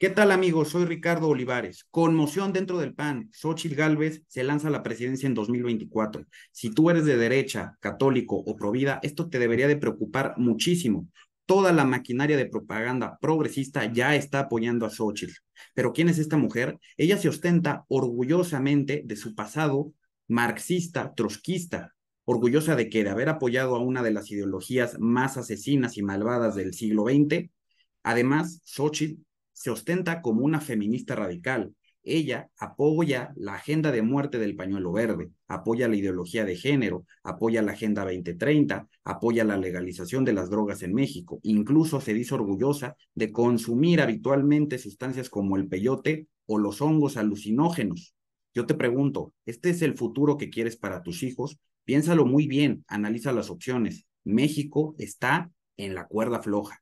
¿Qué tal, amigos? Soy Ricardo Olivares. Conmoción dentro del PAN. Xochitl Gálvez se lanza a la presidencia en 2024. Si tú eres de derecha, católico o provida, esto te debería de preocupar muchísimo. Toda la maquinaria de propaganda progresista ya está apoyando a Xochitl. Pero ¿quién es esta mujer? Ella se ostenta orgullosamente de su pasado marxista, trotskista, orgullosa de que de haber apoyado a una de las ideologías más asesinas y malvadas del siglo XX, Además, Xochitl se ostenta como una feminista radical. Ella apoya la agenda de muerte del pañuelo verde, apoya la ideología de género, apoya la Agenda 2030, apoya la legalización de las drogas en México. Incluso se dice orgullosa de consumir habitualmente sustancias como el peyote o los hongos alucinógenos. Yo te pregunto, ¿este es el futuro que quieres para tus hijos? Piénsalo muy bien, analiza las opciones. México está en la cuerda floja.